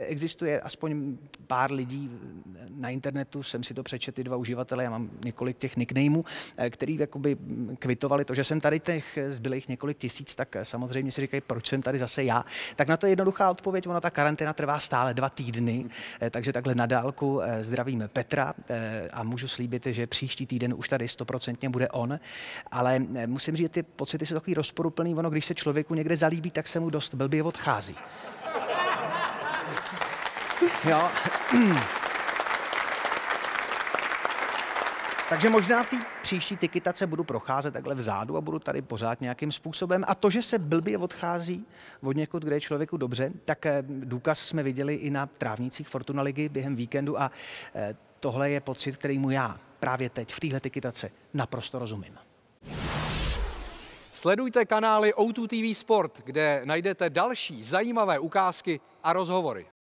Existuje aspoň pár lidí na internetu, jsem si to přečetl, ty dva uživatele, já mám několik těch nicknameů, eh, který jakoby kvitovali to, že jsem tady těch zbylých několik tisíc, tak eh, samozřejmě si říkají, proč jsem tady zase já. Tak na to je jednoduchá odpověď, ona ta karanténa trvá stále dva týdny, eh, takže takhle na dálku zdravím Petra a můžu slíbit, že příští týden už tady stoprocentně bude on, ale musím říct, ty pocity jsou takový rozporuplný, ono, když se člověku někde zalíbí, tak se mu dost blbě odchází. Jo. Takže možná v té příští tikitace budu procházet takhle vzadu a budu tady pořád nějakým způsobem. A to, že se blbě odchází od někud, kde je člověku dobře, tak eh, důkaz jsme viděli i na trávnících Fortuna Ligy během víkendu a eh, tohle je pocit, kterýmu já právě teď v téhle tikitace naprosto rozumím. Sledujte kanály O2 TV Sport, kde najdete další zajímavé ukázky a rozhovory.